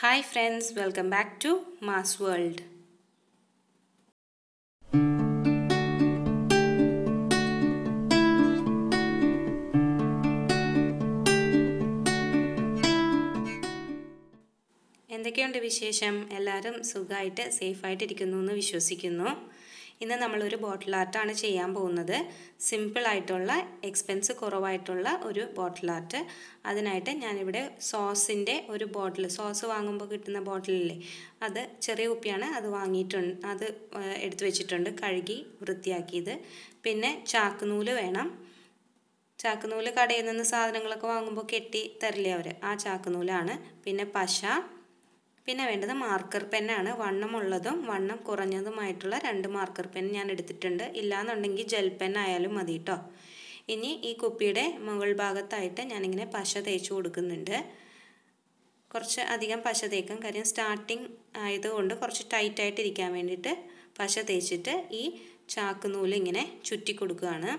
hi friends welcome back to mass world എന്തൊക്കെയുണ്ട് വിശേഷം എല്ലാവരും സുഖമായിട്ട് സേഫായിട്ടിരിക്കുന്നു എന്ന് വിശ്വസിക്കുന്നു ഇന്ന് നമ്മളൊരു ബോട്ടിൽ ആർട്ടാണ് ചെയ്യാൻ പോകുന്നത് സിമ്പിളായിട്ടുള്ള എക്സ്പെൻസ് കുറവായിട്ടുള്ള ഒരു ബോട്ടിൽ ആർട്ട് അതിനായിട്ട് ഞാനിവിടെ സോസിൻ്റെ ഒരു ബോട്ടിൽ സോസ് വാങ്ങുമ്പോൾ കിട്ടുന്ന ബോട്ടിലില്ലേ അത് ചെറിയ കുപ്പിയാണ് അത് വാങ്ങിയിട്ടുണ്ട് അത് എടുത്തു വെച്ചിട്ടുണ്ട് കഴുകി വൃത്തിയാക്കിയത് പിന്നെ ചാക്കുനൂല് വേണം ചാക്കുനൂല് കടയിൽ നിന്ന് സാധനങ്ങളൊക്കെ വാങ്ങുമ്പോൾ കെട്ടി തരില്ലേ അവർ ആ ചാക്കുനൂലാണ് പിന്നെ പശ പിന്നെ വേണ്ടത് മാർക്കർ പെന്നാണ് വണ്ണമുള്ളതും വണ്ണം കുറഞ്ഞതുമായിട്ടുള്ള രണ്ട് മാർക്കർ പെൻ ഞാൻ എടുത്തിട്ടുണ്ട് ഇല്ലാന്നുണ്ടെങ്കിൽ ജെൽ പെൻ ആയാലും മതി കേട്ടോ ഇനി ഈ കുപ്പിയുടെ മുകൾ ഭാഗത്തായിട്ട് ഞാനിങ്ങനെ പശ തേച്ച് കൊടുക്കുന്നുണ്ട് കുറച്ച് അധികം പശ തേക്കും കാര്യം സ്റ്റാർട്ടിങ് ആയതുകൊണ്ട് കുറച്ച് ടൈറ്റായിട്ടിരിക്കാൻ വേണ്ടിയിട്ട് പശ തേച്ചിട്ട് ഈ ചാക്ക് നൂല് ഇങ്ങനെ ചുറ്റി കൊടുക്കുകയാണ്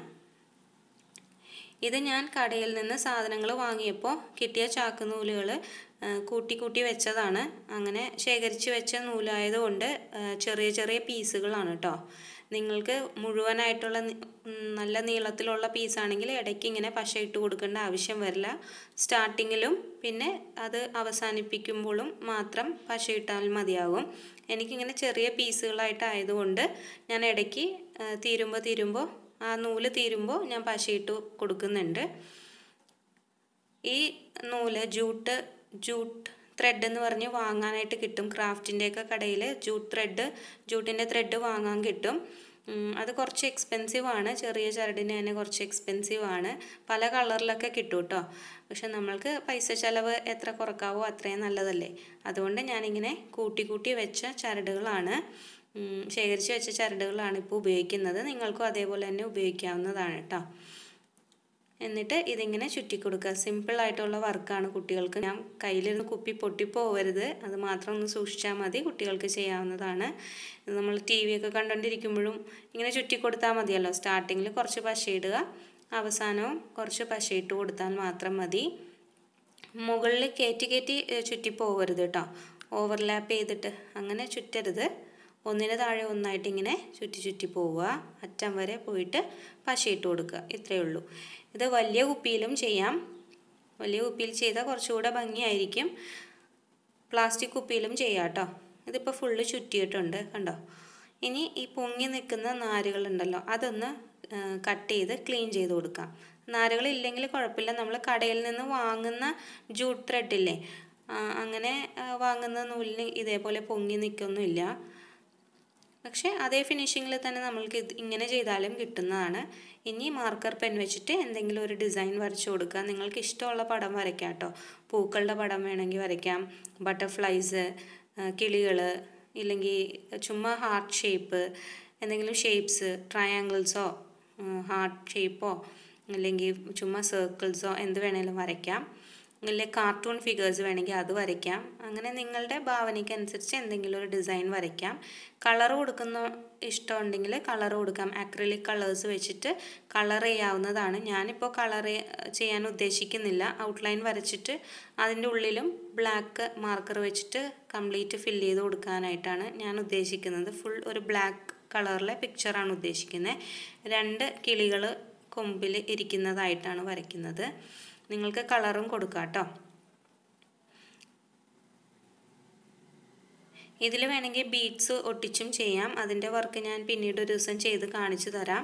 ഇത് ഞാൻ കടയിൽ നിന്ന് സാധനങ്ങൾ വാങ്ങിയപ്പോൾ കിട്ടിയ ചാക്ക് നൂലുകൾ കൂട്ടി കൂട്ടി വെച്ചതാണ് അങ്ങനെ ശേഖരിച്ച് വെച്ച നൂലായതുകൊണ്ട് ചെറിയ ചെറിയ പീസുകളാണ് കേട്ടോ നിങ്ങൾക്ക് മുഴുവനായിട്ടുള്ള നല്ല നീളത്തിലുള്ള പീസാണെങ്കിൽ ഇടയ്ക്ക് ഇങ്ങനെ പശ ഇട്ട് കൊടുക്കേണ്ട ആവശ്യം വരില്ല സ്റ്റാർട്ടിങ്ങിലും പിന്നെ അത് അവസാനിപ്പിക്കുമ്പോഴും മാത്രം പശ ഇട്ടാൽ മതിയാകും എനിക്കിങ്ങനെ ചെറിയ പീസുകളായിട്ടായതുകൊണ്ട് ഞാൻ ഇടയ്ക്ക് തീരുമ്പോൾ തീരുമ്പോൾ ആ നൂല് തീരുമ്പോൾ ഞാൻ പശയിട്ട് കൊടുക്കുന്നുണ്ട് ഈ നൂല് ജൂട്ട് ജൂട്ട് ത്രെഡ് എന്ന് പറഞ്ഞ് വാങ്ങാനായിട്ട് കിട്ടും ക്രാഫ്റ്റിൻ്റെയൊക്കെ കടയിൽ ജൂട്ട് ത്രെഡ് ജൂട്ടിൻ്റെ ത്രെഡ് വാങ്ങാൻ കിട്ടും അത് കുറച്ച് എക്സ്പെൻസീവ് ആണ് ചെറിയ ചരടിന് തന്നെ കുറച്ച് എക്സ്പെൻസീവ് ആണ് പല കളറിലൊക്കെ കിട്ടും കേട്ടോ പക്ഷെ നമ്മൾക്ക് പൈസ ചിലവ് എത്ര കുറക്കാവോ അത്രയും നല്ലതല്ലേ അതുകൊണ്ട് ഞാനിങ്ങനെ കൂട്ടി കൂട്ടി വെച്ച ചരടുകളാണ് ശേഖരിച്ച് വെച്ച ചരടുകളാണ് ഇപ്പോൾ ഉപയോഗിക്കുന്നത് നിങ്ങൾക്കും അതേപോലെ തന്നെ ഉപയോഗിക്കാവുന്നതാണ് കേട്ടോ എന്നിട്ട് ഇതിങ്ങനെ ചുറ്റി കൊടുക്കുക സിമ്പിൾ ആയിട്ടുള്ള വർക്കാണ് കുട്ടികൾക്ക് ഞാൻ കയ്യിലിരുന്ന് കുപ്പി പൊട്ടിപ്പോവരുത് അത് മാത്രം ഒന്ന് സൂക്ഷിച്ചാൽ മതി കുട്ടികൾക്ക് ചെയ്യാവുന്നതാണ് ഇത് നമ്മൾ ടി വിയൊക്കെ കണ്ടുകൊണ്ടിരിക്കുമ്പോഴും ഇങ്ങനെ ചുറ്റി കൊടുത്താൽ മതിയല്ലോ സ്റ്റാർട്ടിങ്ങിൽ കുറച്ച് പശയിടുക അവസാനവും കുറച്ച് പശയിട്ട് കൊടുത്താൽ മാത്രം മതി മുകളിൽ കയറ്റി കയറ്റി ചുറ്റി പോവരുത് കേട്ടോ ഓവർലാപ്പ് ചെയ്തിട്ട് അങ്ങനെ ചുറ്റരുത് ഒന്നിന് താഴെ ഒന്നായിട്ട് ഇങ്ങനെ ചുറ്റി ചുറ്റി പോവുക അറ്റം വരെ പോയിട്ട് പശയിട്ട് കൊടുക്കുക ഇത്രയേ ഉള്ളൂ ഇത് വലിയ കുപ്പിയിലും ചെയ്യാം വലിയ കുപ്പിയിൽ ചെയ്താൽ കുറച്ചുകൂടെ ഭംഗിയായിരിക്കും പ്ലാസ്റ്റിക് കുപ്പിയിലും ചെയ്യാം കേട്ടോ ഇതിപ്പോൾ ഫുള്ള് ചുറ്റിയിട്ടുണ്ട് കണ്ടോ ഇനി ഈ പൊങ്ങി നിൽക്കുന്ന നാരുകളുണ്ടല്ലോ അതൊന്ന് കട്ട് ചെയ്ത് ക്ലീൻ ചെയ്ത് കൊടുക്കാം നാരുകളില്ലെങ്കിൽ കുഴപ്പമില്ല നമ്മൾ കടയിൽ നിന്ന് വാങ്ങുന്ന ജൂട്ട് ത്രെഡില്ലേ അങ്ങനെ വാങ്ങുന്ന നൂലിന് ഇതേപോലെ പൊങ്ങി നിൽക്കൊന്നുമില്ല പക്ഷേ അതേ ഫിനിഷിങ്ങിൽ തന്നെ നമ്മൾക്ക് ഇത് ഇങ്ങനെ ചെയ്താലും കിട്ടുന്നതാണ് ഇനി മാർക്കർ പെൻ വെച്ചിട്ട് എന്തെങ്കിലും ഒരു ഡിസൈൻ വരച്ചു കൊടുക്കുക നിങ്ങൾക്ക് ഇഷ്ടമുള്ള പടം വരയ്ക്കാം കേട്ടോ പൂക്കളുടെ പടം വേണമെങ്കിൽ വരയ്ക്കാം ബട്ടർഫ്ലൈസ് കിളികൾ ഇല്ലെങ്കിൽ ചുമ്മാ ഹാർട്ട് ഷേപ്പ് എന്തെങ്കിലും ഷേപ്സ് ട്രയാങ്കിൾസോ ഹാർട്ട് ഷേപ്പോ അല്ലെങ്കിൽ ചുമ്മാ സർക്കിൾസോ എന്ത് വേണേലും വരയ്ക്കാം നിങ്ങളുടെ കാർട്ടൂൺ ഫിഗേഴ്സ് വേണമെങ്കിൽ അത് വരയ്ക്കാം അങ്ങനെ നിങ്ങളുടെ ഭാവനയ്ക്ക് അനുസരിച്ച് എന്തെങ്കിലും ഒരു ഡിസൈൻ വരയ്ക്കാം കളർ കൊടുക്കുന്ന ഇഷ്ടമുണ്ടെങ്കിൽ കളർ കൊടുക്കാം അക്രിലിക് കളേഴ്സ് വെച്ചിട്ട് കളർ ചെയ്യാവുന്നതാണ് ഞാനിപ്പോൾ കളർ ചെയ്യാൻ ഉദ്ദേശിക്കുന്നില്ല ഔട്ട്ലൈൻ വരച്ചിട്ട് അതിൻ്റെ ഉള്ളിലും ബ്ലാക്ക് മാർക്കർ വെച്ചിട്ട് കംപ്ലീറ്റ് ഫില്ല് ചെയ്ത് കൊടുക്കാനായിട്ടാണ് ഞാൻ ഉദ്ദേശിക്കുന്നത് ഫുൾ ഒരു ബ്ലാക്ക് കളറിലെ പിക്ചറാണ് ഉദ്ദേശിക്കുന്നത് രണ്ട് കിളികൾ കൊമ്പിൽ ഇരിക്കുന്നതായിട്ടാണ് വരയ്ക്കുന്നത് നിങ്ങൾക്ക് കളറും കൊടുക്കാം കേട്ടോ ഇതിൽ വേണമെങ്കിൽ ബീഡ്സ് ഒട്ടിച്ചും ചെയ്യാം അതിൻ്റെ വർക്ക് ഞാൻ പിന്നീട് ഒരു ദിവസം ചെയ്ത് കാണിച്ചു തരാം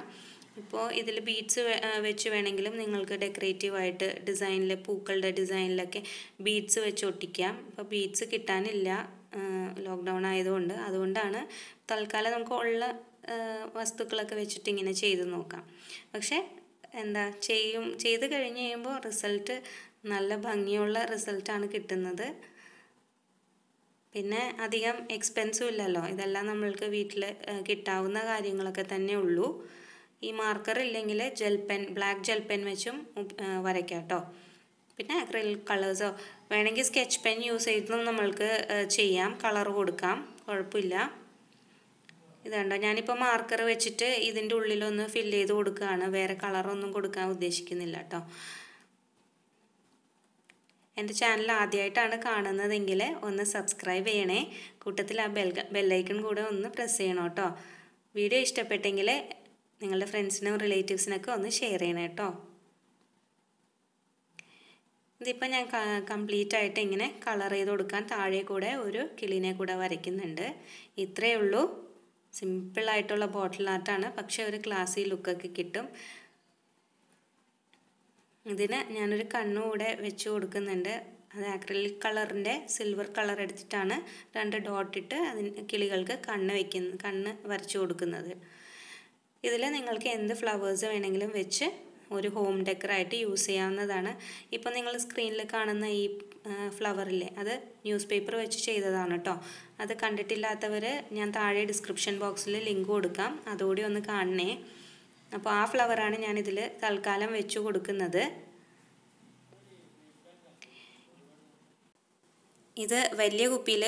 ഇപ്പോൾ ഇതിൽ ബീഡ്സ് വെച്ച് വേണമെങ്കിലും നിങ്ങൾക്ക് ഡെക്കറേറ്റീവായിട്ട് ഡിസൈനിൽ പൂക്കളുടെ ഡിസൈനിലൊക്കെ ബീഡ്സ് വെച്ച് ഒട്ടിക്കാം അപ്പോൾ ബീഡ്സ് കിട്ടാനില്ല ലോക്ക്ഡൗൺ ആയതുകൊണ്ട് അതുകൊണ്ടാണ് തൽക്കാലം നമുക്ക് ഉള്ള വസ്തുക്കളൊക്കെ വെച്ചിട്ട് ഇങ്ങനെ ചെയ്ത് നോക്കാം പക്ഷേ എന്താ ചെയ്യും ചെയ്ത് കഴിഞ്ഞ് കഴിയുമ്പോൾ റിസൾട്ട് നല്ല ഭംഗിയുള്ള റിസൾട്ടാണ് കിട്ടുന്നത് പിന്നെ അധികം എക്സ്പെൻസും ഇല്ലല്ലോ ഇതെല്ലാം നമ്മൾക്ക് വീട്ടിൽ കിട്ടാവുന്ന കാര്യങ്ങളൊക്കെ തന്നെ ഉള്ളൂ ഈ മാർക്കർ ഇല്ലെങ്കിൽ gel pen black gel pen വെച്ചും വരയ്ക്കാം കേട്ടോ പിന്നെ അക്രിലിക് കളേഴ്സോ വേണമെങ്കിൽ സ്കെച്ച് പെൻ യൂസ് ചെയ്തും നമ്മൾക്ക് ചെയ്യാം കളർ കൊടുക്കാം കുഴപ്പമില്ല ഇത് കണ്ടോ ഞാനിപ്പോൾ മാർക്കർ വെച്ചിട്ട് ഇതിൻ്റെ ഉള്ളിലൊന്ന് ഫില്ല് ചെയ്ത് കൊടുക്കുകയാണ് വേറെ കളറൊന്നും കൊടുക്കാൻ ഉദ്ദേശിക്കുന്നില്ല കേട്ടോ എൻ്റെ ചാനൽ ആദ്യമായിട്ടാണ് കാണുന്നതെങ്കിൽ ഒന്ന് സബ്സ്ക്രൈബ് ചെയ്യണേ കൂട്ടത്തിൽ ആ ബെൽ ബെല്ലൈക്കൺ കൂടെ ഒന്ന് പ്രസ് ചെയ്യണം കേട്ടോ വീഡിയോ ഇഷ്ടപ്പെട്ടെങ്കിൽ നിങ്ങളുടെ ഫ്രണ്ട്സിനും റിലേറ്റീവ്സിനൊക്കെ ഒന്ന് ഷെയർ ചെയ്യണം കേട്ടോ ഇതിപ്പോൾ ഞാൻ കംപ്ലീറ്റ് ആയിട്ട് ഇങ്ങനെ കളർ ചെയ്ത് കൊടുക്കാൻ താഴെ കൂടെ ഒരു കിളിനെ കൂടെ വരയ്ക്കുന്നുണ്ട് ഇത്രയേ ഉള്ളൂ സിമ്പിളായിട്ടുള്ള ബോട്ടിൽ ആർട്ടാണ് പക്ഷേ ഒരു ക്ലാസ്സി ലുക്കൊക്കെ കിട്ടും ഇതിന് ഞാനൊരു കണ്ണുകൂടെ വെച്ച് കൊടുക്കുന്നുണ്ട് അത് ആക്രിലിക് കളറിൻ്റെ സിൽവർ കളർ എടുത്തിട്ടാണ് രണ്ട് ഡോട്ടിട്ട് അതിന് കിളികൾക്ക് കണ്ണ് വയ്ക്കുന്ന കണ്ണ് വരച്ചു കൊടുക്കുന്നത് ഇതിൽ നിങ്ങൾക്ക് എന്ത് ഫ്ലവേഴ്സ് വേണമെങ്കിലും വെച്ച് ഒരു ഹോം ഡെക്കറായിട്ട് യൂസ് ചെയ്യാവുന്നതാണ് ഇപ്പം നിങ്ങൾ സ്ക്രീനിൽ കാണുന്ന ഈ ഫ്ലവറില്ലേ അത് ന്യൂസ് പേപ്പർ വെച്ച് ചെയ്തതാണ് കേട്ടോ അത് കണ്ടിട്ടില്ലാത്തവർ ഞാൻ താഴെ ഡിസ്ക്രിപ്ഷൻ ബോക്സിൽ ലിങ്ക് കൊടുക്കാം അതുകൂടി ഒന്ന് കാണണേ അപ്പോൾ ആ ഫ്ലവറാണ് ഞാനിതിൽ തൽക്കാലം വെച്ച് കൊടുക്കുന്നത് ഇത് വലിയ കുപ്പിയിൽ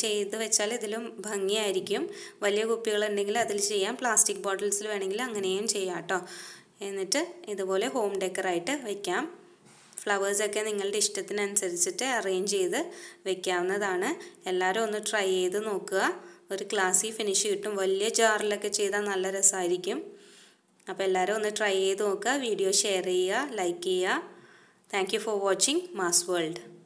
ചെയ്ത് വെച്ചാൽ ഇതിലും ഭംഗിയായിരിക്കും വലിയ കുപ്പികളുണ്ടെങ്കിൽ അതിൽ ചെയ്യാം പ്ലാസ്റ്റിക് ബോട്ടിൽസിൽ വേണമെങ്കിൽ അങ്ങനെയും ചെയ്യാം കേട്ടോ എന്നിട്ട് ഇതുപോലെ ഹോം ഡെക്കറായിട്ട് വെക്കാം ഫ്ലവേഴ്സൊക്കെ നിങ്ങളുടെ ഇഷ്ടത്തിനനുസരിച്ചിട്ട് അറേഞ്ച് ചെയ്ത് വെക്കാവുന്നതാണ് എല്ലാവരും ഒന്ന് ട്രൈ ചെയ്ത് നോക്കുക ഒരു ക്ലാസ്സിൽ ഫിനിഷ് കിട്ടും വലിയ ജാറിലൊക്കെ ചെയ്താൽ നല്ല രസമായിരിക്കും അപ്പോൾ എല്ലാവരും ഒന്ന് ട്രൈ ചെയ്ത് നോക്കുക വീഡിയോ ഷെയർ ചെയ്യുക ലൈക്ക് ചെയ്യുക thank for watching mass world